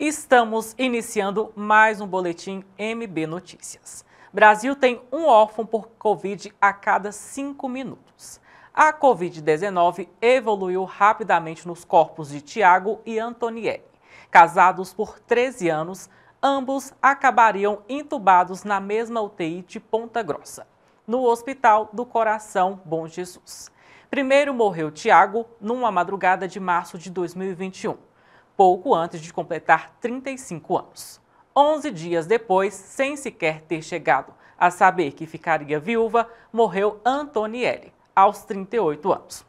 Estamos iniciando mais um boletim MB Notícias. Brasil tem um órfão por Covid a cada cinco minutos. A Covid-19 evoluiu rapidamente nos corpos de Tiago e Antonielli. Casados por 13 anos, ambos acabariam intubados na mesma UTI de Ponta Grossa, no Hospital do Coração Bom Jesus. Primeiro morreu Tiago numa madrugada de março de 2021 pouco antes de completar 35 anos. 11 dias depois, sem sequer ter chegado a saber que ficaria viúva, morreu Antonielle, aos 38 anos.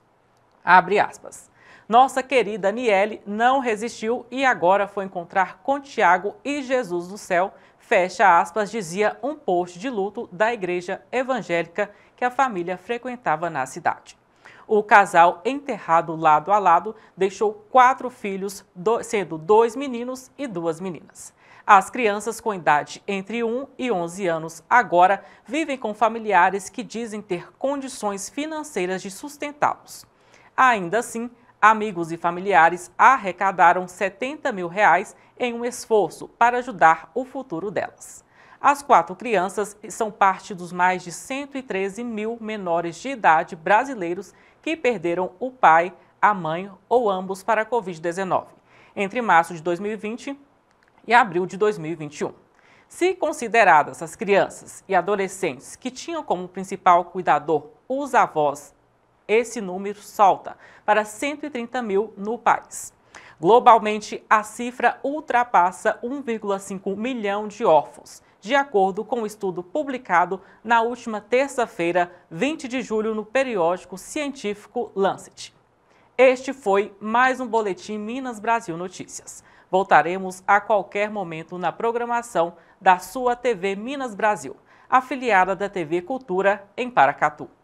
Abre aspas. Nossa querida Niele não resistiu e agora foi encontrar com Tiago e Jesus do céu, fecha aspas, dizia um post de luto da igreja evangélica que a família frequentava na cidade. O casal, enterrado lado a lado, deixou quatro filhos, sendo dois meninos e duas meninas. As crianças com idade entre 1 e 11 anos agora vivem com familiares que dizem ter condições financeiras de sustentá-los. Ainda assim, amigos e familiares arrecadaram 70 mil reais em um esforço para ajudar o futuro delas. As quatro crianças são parte dos mais de 113 mil menores de idade brasileiros que perderam o pai, a mãe ou ambos para a Covid-19 entre março de 2020 e abril de 2021. Se consideradas as crianças e adolescentes que tinham como principal cuidador os avós, esse número salta para 130 mil no país. Globalmente, a cifra ultrapassa 1,5 milhão de órfãos, de acordo com o um estudo publicado na última terça-feira, 20 de julho, no periódico científico Lancet. Este foi mais um Boletim Minas Brasil Notícias. Voltaremos a qualquer momento na programação da sua TV Minas Brasil, afiliada da TV Cultura em Paracatu.